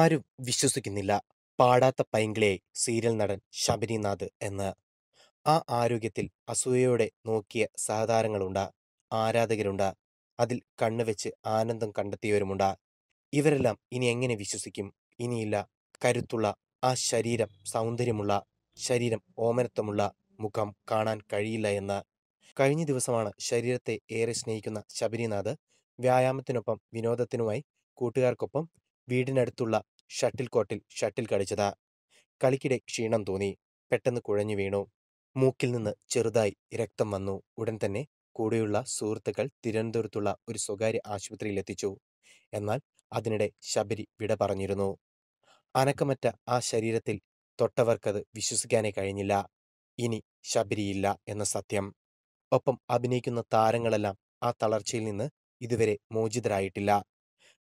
ആരും വിശ്വസിക്കുന്നില്ല പാടാത്ത പൈങ്കിളെ സീരിയൽ നടൻ ശബരിനാഥ് എന്ന് ആ ആരോഗ്യത്തിൽ അസൂയയോടെ നോക്കിയ സഹതാരങ്ങളുണ്ട് ആരാധകരുണ്ട് അതിൽ കണ്ണുവെച്ച് ആനന്ദം കണ്ടെത്തിയവരുമുണ്ട് ഇവരെല്ലാം ഇനി എങ്ങനെ വിശ്വസിക്കും ഇനിയില്ല കരുത്തുള്ള ആ ശരീരം സൗന്ദര്യമുള്ള ശരീരം ഓമനത്വമുള്ള മുഖം കാണാൻ കഴിയില്ല എന്ന് കഴിഞ്ഞ ദിവസമാണ് ശരീരത്തെ ഏറെ സ്നേഹിക്കുന്ന ശബരിനാഥ് വ്യായാമത്തിനൊപ്പം വിനോദത്തിനുമായി കൂട്ടുകാർക്കൊപ്പം വീടിനടുത്തുള്ള ഷട്ടിൽ കോട്ടിൽ ഷട്ടിൽ കളിച്ചത് കളിക്കിടെ ക്ഷീണം തോന്നി പെട്ടെന്ന് കുഴഞ്ഞു വീണു മൂക്കിൽ നിന്ന് ചെറുതായി രക്തം വന്നു ഉടൻ തന്നെ കൂടെയുള്ള സുഹൃത്തുക്കൾ തിരുവനന്തപുരത്തുള്ള ഒരു സ്വകാര്യ ആശുപത്രിയിൽ എത്തിച്ചു എന്നാൽ അതിനിടെ ശബരി വിട പറഞ്ഞിരുന്നു അനക്കമറ്റ ആ ശരീരത്തിൽ തൊട്ടവർക്കത് വിശ്വസിക്കാനേ കഴിഞ്ഞില്ല ഇനി ശബരിയില്ല എന്ന സത്യം ഒപ്പം അഭിനയിക്കുന്ന താരങ്ങളെല്ലാം ആ തളർച്ചയിൽ നിന്ന് ഇതുവരെ മോചിതരായിട്ടില്ല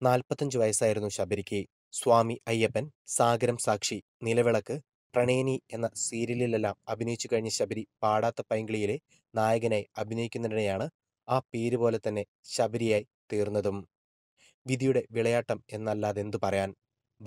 നാൽപ്പത്തഞ്ച് വയസ്സായിരുന്നു ശബരിക്ക് സ്വാമി അയ്യപ്പൻ സാഗരം സാക്ഷി നിലവിളക്ക് പ്രണയിനി എന്ന സീരിയലിലെല്ലാം അഭിനയിച്ചു കഴിഞ്ഞ ശബരി പാടാത്ത പൈങ്കിളിയിലെ നായകനായി അഭിനയിക്കുന്നതിനെയാണ് ആ പേര് പോലെ തന്നെ ശബരിയായി തീർന്നതും വിധിയുടെ വിളയാട്ടം എന്നല്ലാതെ എന്തു പറയാൻ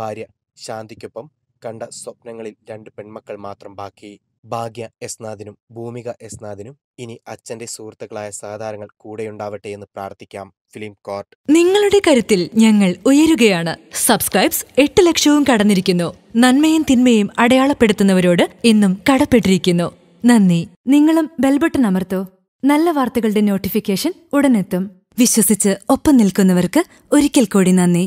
ഭാര്യ ശാന്തിക്കൊപ്പം കണ്ട സ്വപ്നങ്ങളിൽ രണ്ട് പെൺമക്കൾ മാത്രം ബാക്കി ഭാഗ്യ എസ്നാദിനും ഭൂമിക എസ്നാദിനും ഇനി അച്ഛന്റെ സുഹൃത്തുക്കളായ സാധാരണങ്ങൾ കൂടെയുണ്ടാവട്ടെ എന്ന് പ്രാർത്ഥിക്കാം ഫിലിം കോർട്ട് നിങ്ങളുടെ കരുത്തിൽ ഞങ്ങൾ ഉയരുകയാണ് സബ്സ്ക്രൈബ്സ് എട്ട് ലക്ഷവും കടന്നിരിക്കുന്നു നന്മയും തിന്മയും അടയാളപ്പെടുത്തുന്നവരോട് ഇന്നും കടപ്പെട്ടിരിക്കുന്നു നന്ദി നിങ്ങളും ബെൽബട്ടൺ അമർത്തോ നല്ല വാർത്തകളുടെ നോട്ടിഫിക്കേഷൻ ഉടനെത്തും വിശ്വസിച്ച് ഒപ്പം നിൽക്കുന്നവർക്ക് ഒരിക്കൽ കൂടി നന്ദി